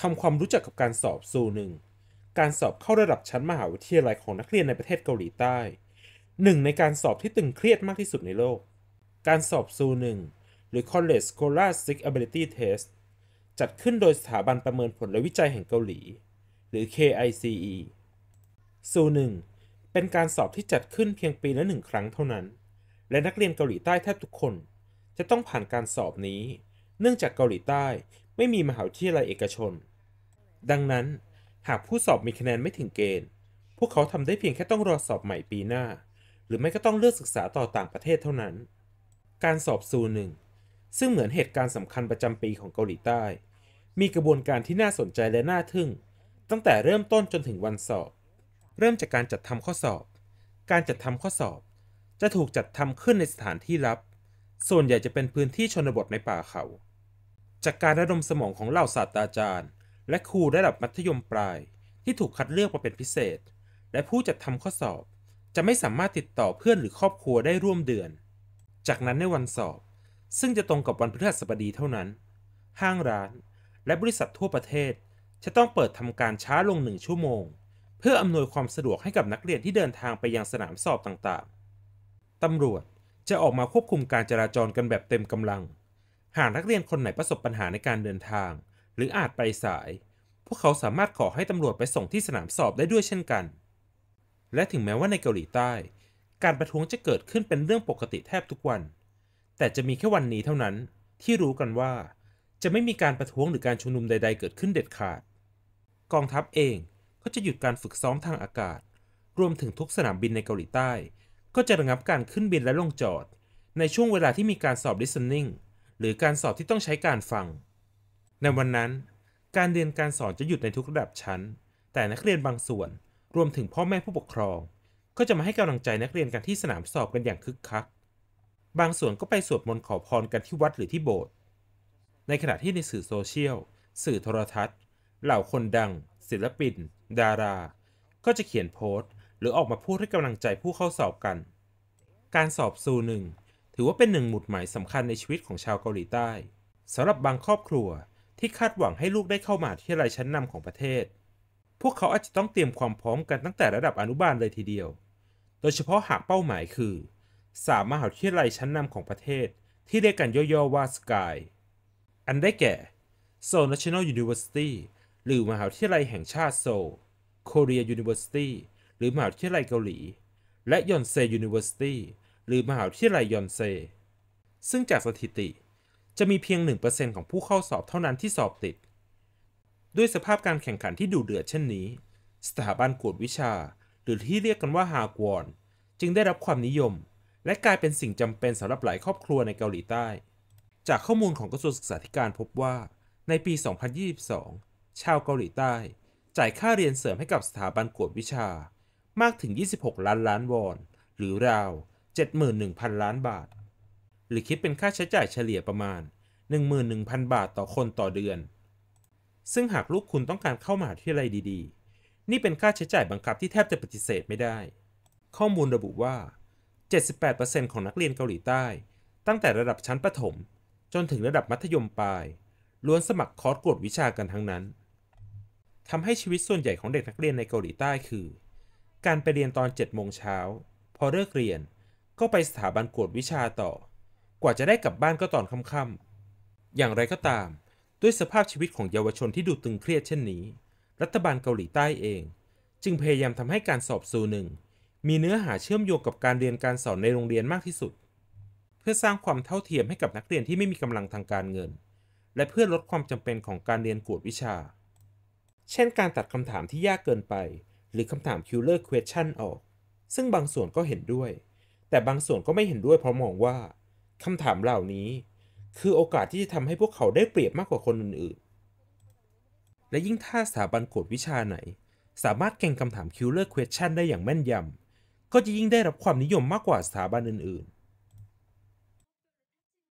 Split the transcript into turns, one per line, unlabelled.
ทำความรู้จักกับการสอบซูหนึ่งการสอบเข้าระดับชั้นมหาวิทยาลัยของนักเรียนในประเทศเกาหลีใต้ หนึ่งในการสอบที่ตึงเครียดมากที่สุดในโลก การสอบซูหนึ่งหรือ College Scholastic Ability Test จัดขึ้นโดยสถาบันประเมินผลและวิจัยแห่งเกาหลี หรือ KICE ซูหนึ่งเป็นการสอบที่จัดขึ้นเพียงปีละหนึ่งครั้งเท่านั้น และนักเรียนเกาหลีใต้แทบทุกคน จะต้องผ่านการสอบนี้ เนื่องจากเกาหลีใต้ไม่มีมหาวิทยาลัยเอกชนดังนั้นหากผู้สอบมีคะแนนไม่ถึงเกณฑ์ พวกเขาทำได้เพียงแค่ต้องรอสอบใหม่ปีหน้า หรือไม่ก็ต้องเลือกศึกษาต่อต่างประเทศเท่านั้น การสอบซูหนึ่งซึ่งเหมือนเหตุการณ์สำคัญประจำปีของเกาหลีใต้ มีกระบวนการที่น่าสนใจและน่าทึ่ง ตั้งแต่เริ่มต้นจนถึงวันสอบ เริ่มจากการจัดทำข้อสอบ การจัดทำข้อสอบ จะถูกจัดทำขึ้นในสถานที่ลับ ส่วนใหญ่จะเป็นพื้นที่ชนบทในป่าเขา จากการระดมสมองของเหล่าศาสตราจารย์และครูระดับมัธยมปลาย ที่ถูกคัดเลือกมาเป็นพิเศษ และผู้จัดทำข้อสอบ จะไม่สามารถติดต่อเพื่อนหรือครอบครัวได้ร่วมเดือน จากนั้นในวันสอบซึ่งจะตรงกับวันพฤหัสบดีเท่านั้น ห้างร้าน และบริษัททั่วประเทศ จะต้องเปิดทำการช้าลงหนึ่งชั่วโมง เพื่ออำนวยความสะดวกให้กับนักเรียนที่เดินทางไปยังสนามสอบต่างๆ ตำรวจจะออกมาควบคุมการจราจรกันแบบเต็มกำลัง หากนักเรียนคนไหนประสบปัญหาในการเดินทางหรืออาจไปสาย พวกเขาสามารถขอให้ตำรวจไปส่งที่สนามสอบได้ด้วยเช่นกัน และถึงแม้ว่าในเกาหลีใต้ การประท้วงจะเกิดขึ้นเป็นเรื่องปกติแทบทุกวัน แต่จะมีแค่วันนี้เท่านั้นที่รู้กันว่า จะไม่มีการประท้วงหรือการชุมนุมใดๆเกิดขึ้นเด็ดขาด กองทัพเองก็จะหยุดการฝึกซ้อมทางอากาศ รวมถึงทุกสนามบินในเกาหลีใต้ ก็จะระงับการขึ้นบินและลงจอด ในช่วงเวลาที่มีการสอบ listening หรือการสอบที่ต้องใช้การฟังในวันนั้น การเรียนการสอนจะหยุดในทุกระดับชั้น แต่นักเรียนบางส่วนรวมถึงพ่อแม่ผู้ปกครอง ก็จะมาให้กำลังใจนักเรียนกันที่สนามสอบกันอย่างคึกคัก บางส่วนก็ไปสวดมนต์ขอพรกันที่วัดหรือที่โบสถ์ ในขณะที่ในสื่อโซเชียลสื่อโทรทัศน์ เหล่าคนดัง ศิลปินดารา ก็จะเขียนโพสต์ หรือออกมาพูดให้กำลังใจผู้เข้าสอบกัน การสอบ ซูหนึ่ง ถือว่าเป็นหนึ่งหมุดหมายสำคัญในชีวิตของชาวเกาหลีใต้สำหรับบางครอบครัวที่คาดหวังให้ลูกได้เข้ามาที่ายชั้นนำของประเทศ พวกเขาอาจจะต้องเตรียมความพร้อมกันตั้งแต่ระดับอนุบาลเลยทีเดียว โดยเฉพาะหากเป้าหมายคือสามมหาวิทยาลัยชั้นนำของประเทศที่เรียกกันย่อๆว่าสกาย อันได้แก่โซล National University หรือมหาวิทยาลัยแห่งชาติโซล Korea University หรือมหาวิทยาลัยเกาหลี และยอนเซ University หรือมหาวิทยาลัยยอนเซ ซึ่งจากสถิติจะมีเพียง 1%ของผู้เข้าสอบเท่านั้นที่สอบติด ด้วยสภาพการแข่งขันที่ดุเดือดเช่นนี้ สถาบันกวดวิชา หรือที่เรียกกันว่าฮากวอนจึงได้รับความนิยม และกลายเป็นสิ่งจำเป็นสำหรับหลายครอบครัวในเกาหลีใต้ จากข้อมูลของกระทรวงศึกษาธิการพบว่า ในปี 2022 ชาวเกาหลีใต้ จ่ายค่าเรียนเสริมให้กับสถาบันกวดวิชา มากถึง 26 ล้านล้านวอนหรือราว 71,000 ล้านบาทหรือคิดเป็นค่าใช้จ่ายเฉลี่ยประมาณ 11,000 บาทต่อคนต่อเดือน ซึ่งหากลูกคุณต้องการเข้ามหาวิทยาลัยดี ๆ นี่เป็นค่าใช้จ่ายบังคับที่แทบจะปฏิเสธไม่ได้ ข้อมูลระบุว่า 78%ของนักเรียนเกาหลีใต้ ตั้งแต่ระดับชั้นประถม จนถึงระดับมัธยมปลาย ล้วนสมัครคอร์สกวดวิชากันทั้งนั้น ทำให้ชีวิตส่วนใหญ่ของเด็กนักเรียนในเกาหลีใต้คือ การไปเรียนตอน7โมงเช้า พอเลิกเรียน ก็ไปสถาบันกวดวิชาต่อกว่าจะได้กลับบ้านก็ตอนค่ำๆ อย่างไรก็ตาม ด้วยสภาพชีวิตของเยาวชนที่ดูตึงเครียดเช่นนี้ รัฐบาลเกาหลีใต้เอง จึงพยายามทำให้การสอบซูหนึ่ง มีเนื้อหาเชื่อมโยงกับการเรียนการสอนในโรงเรียนมากที่สุด เพื่อสร้างความเท่าเทียมให้กับนักเรียนที่ไม่มีกำลังทางการเงิน และเพื่อลดความจำเป็นของการเรียนกวดวิชา เช่นการตัดคำถามที่ยากเกินไป หรือคำถาม killer question ออก ซึ่งบางส่วนก็เห็นด้วย แต่บางส่วนก็ไม่เห็นด้วยเพราะมองว่าคำถามเหล่านี้ คือโอกาสที่จะทำให้พวกเขาได้เปรียบมากกว่าคนอื่นๆ และยิ่งถ้าสถาบันกวดวิชาไหน สามารถแก่งคำถาม killer question ได้อย่างแม่นยำก็จะยิ่งได้รับความนิยมมากกว่าสถาบันอื่น ๆ